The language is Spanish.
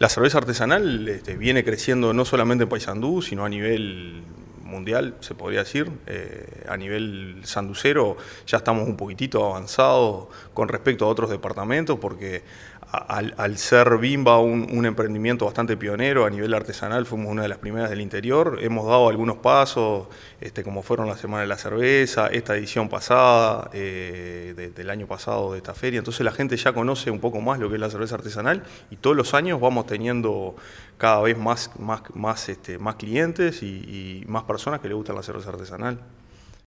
la cerveza artesanal este, viene creciendo no solamente en Paysandú, sino a nivel mundial, se podría decir. Eh, a nivel sanducero ya estamos un poquitito avanzados con respecto a otros departamentos, porque al, ser Bimba un, emprendimiento bastante pionero a nivel artesanal, fuimos una de las primeras del interior. Hemos dado algunos pasos, este, como fueron la Semana de la Cerveza, esta edición pasada, eh, del año pasado de esta feria. Entonces la gente ya conoce un poco más lo que es la cerveza artesanal y todos los años vamos teniendo cada vez más, más, este, más clientes y, más personas que le gustan la cerveza artesanal.